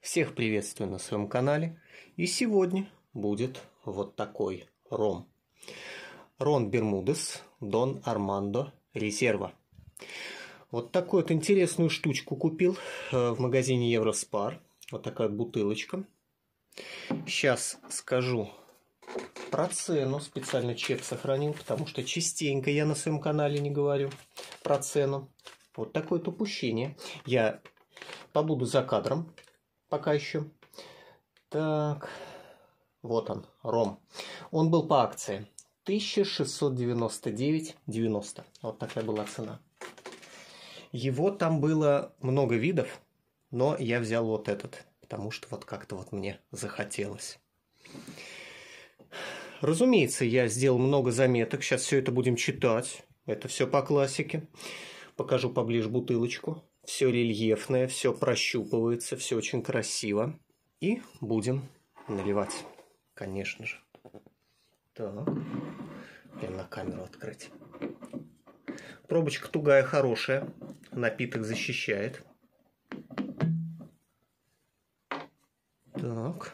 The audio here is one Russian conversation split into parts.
Всех приветствую на своем канале. И сегодня будет вот такой ром. Рон Бермудес, Дон Армандо Резерва. Вот такую вот интересную штучку купил э, в магазине Евроспар. Вот такая вот бутылочка. Сейчас скажу про цену. Специально чек сохранил, потому что частенько я на своем канале не говорю про цену. Вот такое вот упущение. Я побуду за кадром, пока еще. Так, вот он, ром. Он был по акции. 1699,90. Вот такая была цена. Его там было много видов, но я взял вот этот, потому что вот как-то вот мне захотелось. Разумеется, я сделал много заметок. Сейчас все это будем читать. Это все по классике. Покажу поближе бутылочку все рельефное, все прощупывается, все очень красиво. И будем наливать, конечно же. Так, прям на камеру открыть. Пробочка тугая, хорошая. Напиток защищает. Так.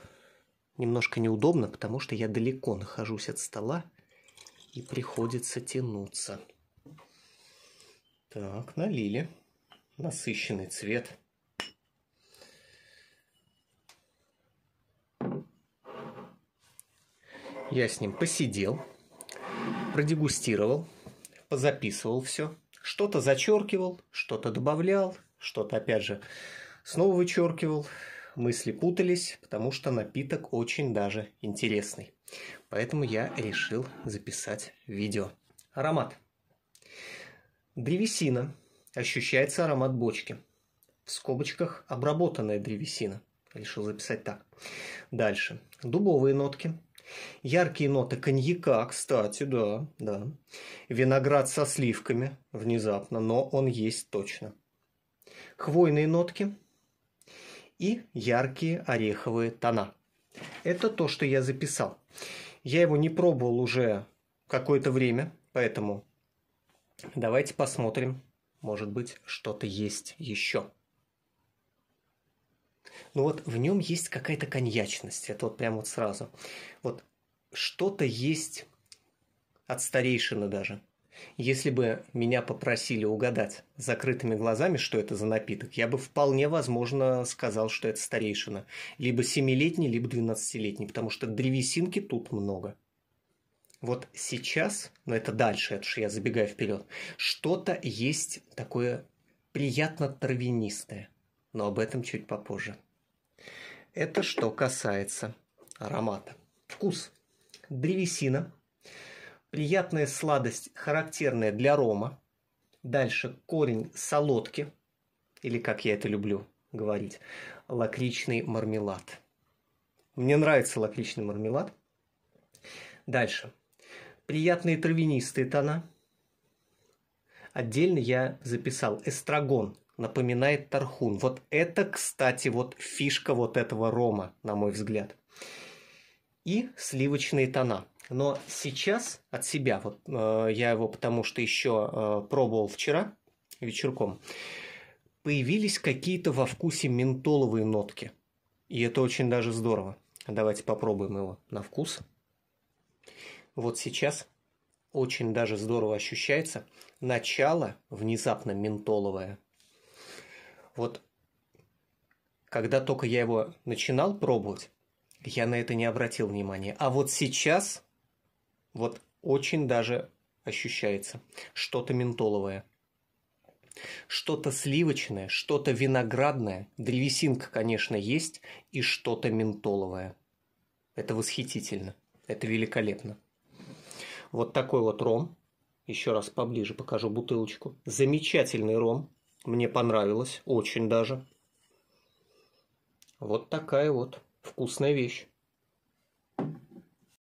Немножко неудобно, потому что я далеко нахожусь от стола и приходится тянуться. Так, налили насыщенный цвет. Я с ним посидел, продегустировал, позаписывал все. Что-то зачеркивал, что-то добавлял, что-то опять же снова вычеркивал. Мысли путались, потому что напиток очень даже интересный. Поэтому я решил записать видео. Аромат. Древесина – Ощущается аромат бочки. В скобочках обработанная древесина. Решил записать так. Дальше. Дубовые нотки. Яркие ноты коньяка, кстати, да, да. Виноград со сливками, внезапно, но он есть точно. Хвойные нотки и яркие ореховые тона. Это то, что я записал. Я его не пробовал уже какое-то время, поэтому давайте посмотрим, может быть, что-то есть еще. Ну вот в нем есть какая-то коньячность, это вот прямо вот сразу. Вот что-то есть от старейшины даже. Если бы меня попросили угадать закрытыми глазами, что это за напиток, я бы вполне возможно сказал, что это старейшина. Либо семилетний, либо двенадцатилетний, потому что древесинки тут много вот сейчас, но это дальше, это же я забегаю вперед, что-то есть такое приятно травянистое, но об этом чуть попозже. Это что касается аромата. Вкус. Древесина. Приятная сладость, характерная для рома. Дальше корень солодки, или как я это люблю говорить, лакричный мармелад. Мне нравится лакричный мармелад. Дальше. Приятные травянистые тона. Отдельно я записал эстрагон, напоминает тархун. Вот это, кстати, вот фишка вот этого рома, на мой взгляд. И сливочные тона. Но сейчас от себя, вот э, я его потому что еще э, пробовал вчера вечерком, появились какие-то во вкусе ментоловые нотки. И это очень даже здорово. Давайте попробуем его на вкус вот сейчас очень даже здорово ощущается начало внезапно ментоловое. Вот когда только я его начинал пробовать, я на это не обратил внимания. А вот сейчас вот очень даже ощущается что-то ментоловое. Что-то сливочное, что-то виноградное, древесинка, конечно, есть, и что-то ментоловое. Это восхитительно, это великолепно. Вот такой вот ром. Еще раз поближе покажу бутылочку. Замечательный ром. Мне понравилось. Очень даже. Вот такая вот вкусная вещь.